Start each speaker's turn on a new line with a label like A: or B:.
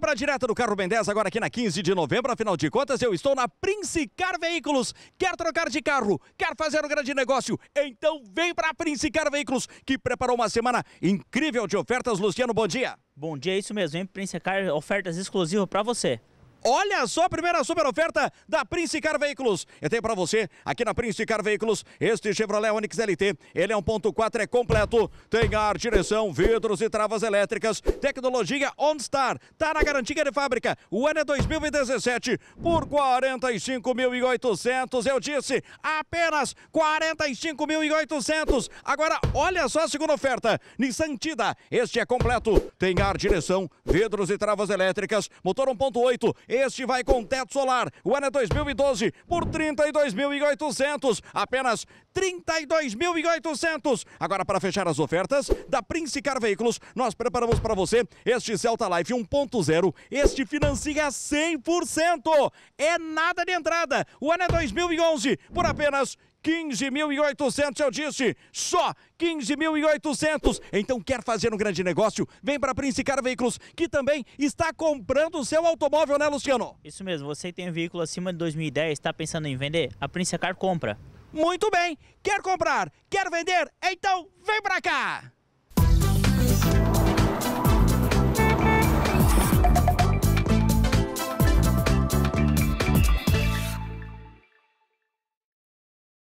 A: Compra direta do carro Ben 10 agora aqui na 15 de novembro. Afinal de contas, eu estou na Prince Car Veículos. Quer trocar de carro? Quer fazer um grande negócio? Então vem para a Prince Car Veículos, que preparou uma semana incrível de ofertas. Luciano, bom dia.
B: Bom dia, é isso mesmo, hein? Prince Car,
A: ofertas exclusivas para você. Olha só a primeira super oferta da Prince Car Veículos. Eu tenho para você aqui na Prince Car Veículos este Chevrolet Onix LT. Ele é 1.4, é completo, tem ar, direção, vidros e travas elétricas, tecnologia OnStar. Tá na garantia de fábrica. O ano é 2017 por 45.800. Eu disse apenas 45.800. Agora olha só a segunda oferta. Nissan Tida. Este é completo, tem ar, direção, vidros e travas elétricas, motor 1.8 este vai com teto solar. O ano é 2012 por 32.800. Apenas 32.800. Agora, para fechar as ofertas da Prince Car Veículos, nós preparamos para você este Celta Life 1.0. Este financia 100%. É nada de entrada. O ano é 2011 por apenas 15.800, eu disse, só 15.800. Então quer fazer um grande negócio? Vem para Prince Car Veículos, que também está
B: comprando o seu automóvel, né, Luciano? Isso mesmo, você tem um veículo acima de 2010, está pensando em vender? A Prince Car compra. Muito bem, quer comprar, quer vender? Então vem
A: para cá!